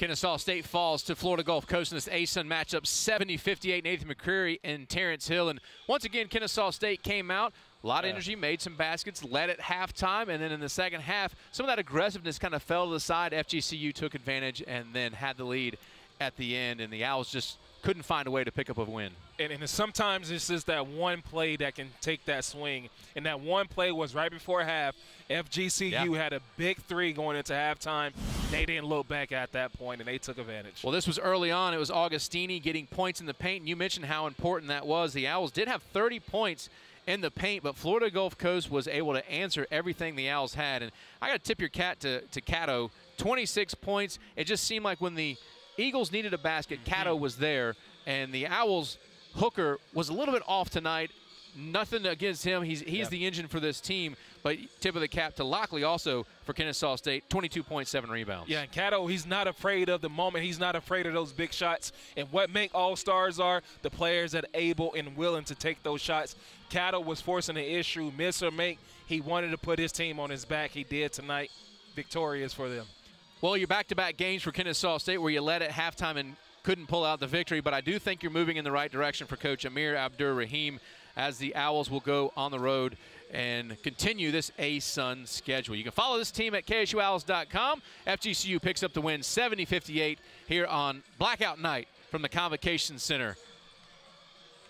Kennesaw State falls to Florida Gulf Coast in this ASUN matchup, 70-58. Nathan McCreary and Terrence Hill. And once again, Kennesaw State came out, a lot of yeah. energy, made some baskets, led at halftime, and then in the second half, some of that aggressiveness kind of fell to the side. FGCU took advantage and then had the lead at the end, and the Owls just couldn't find a way to pick up a win. And, and sometimes it's just that one play that can take that swing. And that one play was right before half. FGCU yeah. had a big three going into halftime. They didn't look back at that point, and they took advantage. Well, this was early on. It was Augustini getting points in the paint, and you mentioned how important that was. The Owls did have 30 points in the paint, but Florida Gulf Coast was able to answer everything the Owls had. And I got to tip your cat to, to Cato, 26 points. It just seemed like when the Eagles needed a basket, Cato mm-hmm. was there, and the Owls, Hooker, was a little bit off tonight nothing against him. He's he's yep. the engine for this team. But tip of the cap to Lockley also for Kennesaw State, 22.7 rebounds. Yeah, and Cato, he's not afraid of the moment. He's not afraid of those big shots. And what make all stars are the players that are able and willing to take those shots. Cato was forcing the issue, miss or make. He wanted to put his team on his back. He did tonight, victorious for them. Well, your back back-to-back -back games for Kennesaw State where you led at halftime and couldn't pull out the victory, but I do think you're moving in the right direction for Coach Amir Abdur Rahim as the Owls will go on the road and continue this A-Sun schedule. You can follow this team at KSUOwls.com. FGCU picks up the win 70-58 here on Blackout Night from the Convocation Center